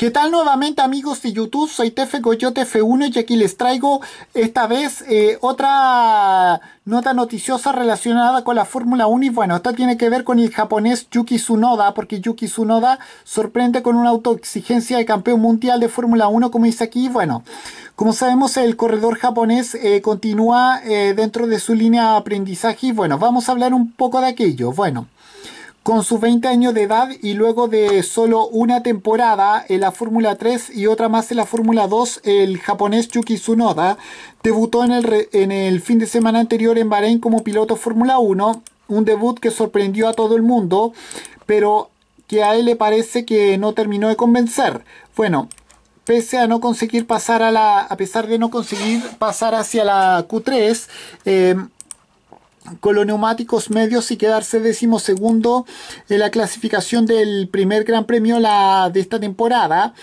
¿Qué tal nuevamente amigos de YouTube? Soy Tefe Goyote F1 y aquí les traigo esta vez eh, otra nota noticiosa relacionada con la Fórmula 1 y bueno, esto tiene que ver con el japonés Yuki Tsunoda porque Yuki Tsunoda sorprende con una autoexigencia de campeón mundial de Fórmula 1 como dice aquí, bueno, como sabemos el corredor japonés eh, continúa eh, dentro de su línea de aprendizaje y bueno, vamos a hablar un poco de aquello, bueno... Con sus 20 años de edad y luego de solo una temporada en la Fórmula 3 y otra más en la Fórmula 2, el japonés Yuki Tsunoda debutó en el, fin de semana anterior en Bahrein como piloto Fórmula 1, un debut que sorprendió a todo el mundo, pero que a él le parece que no terminó de convencer. Bueno, pese a no conseguir pasar a la, a pesar de no conseguir pasar hacia la Q3, con los neumáticos medios y quedarse segundo en la clasificación del primer Gran Premio de esta temporada.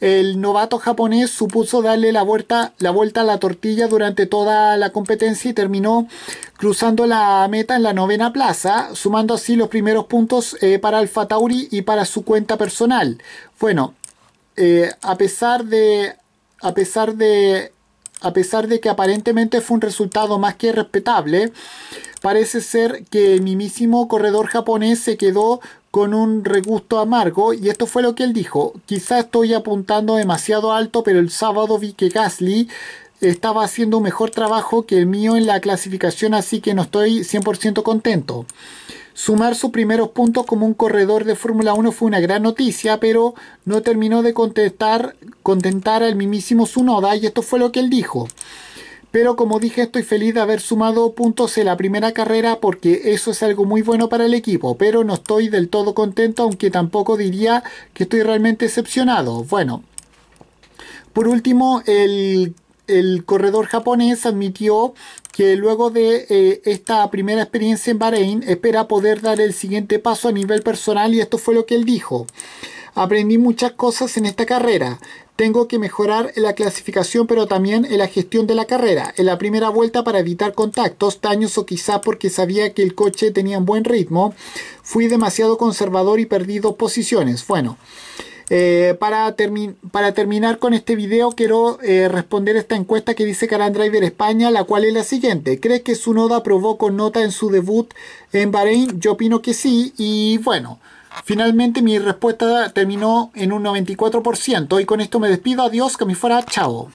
El novato japonés supuso darle la vuelta, la vuelta a la tortilla durante toda la competencia y terminó cruzando la meta en la novena plaza, sumando así los primeros puntos eh, para Alfa Tauri y para su cuenta personal. Bueno, eh, a pesar de a pesar de a pesar de que aparentemente fue un resultado más que respetable, parece ser que el mismísimo corredor japonés se quedó con un regusto amargo y esto fue lo que él dijo. Quizás estoy apuntando demasiado alto, pero el sábado vi que Gasly estaba haciendo un mejor trabajo que el mío en la clasificación, así que no estoy 100% contento. Sumar sus primeros puntos como un corredor de Fórmula 1 fue una gran noticia, pero no terminó de contestar, contentar al mismísimo Sunoda y esto fue lo que él dijo. Pero como dije, estoy feliz de haber sumado puntos en la primera carrera porque eso es algo muy bueno para el equipo, pero no estoy del todo contento, aunque tampoco diría que estoy realmente decepcionado. Bueno, por último, el el corredor japonés admitió que luego de eh, esta primera experiencia en Bahrein espera poder dar el siguiente paso a nivel personal y esto fue lo que él dijo. Aprendí muchas cosas en esta carrera. Tengo que mejorar en la clasificación pero también en la gestión de la carrera, en la primera vuelta para evitar contactos, daños o quizá porque sabía que el coche tenía un buen ritmo. Fui demasiado conservador y perdí dos posiciones. Bueno. Eh, para, terminar con este video quiero eh, responder esta encuesta que dice Driver España, la cual es la siguiente. ¿Crees que su noda probó con nota en su debut en Bahrein? Yo opino que sí y bueno. Finalmente mi respuesta terminó en un 94% y con esto me despido. Adiós, que me fuera, chao.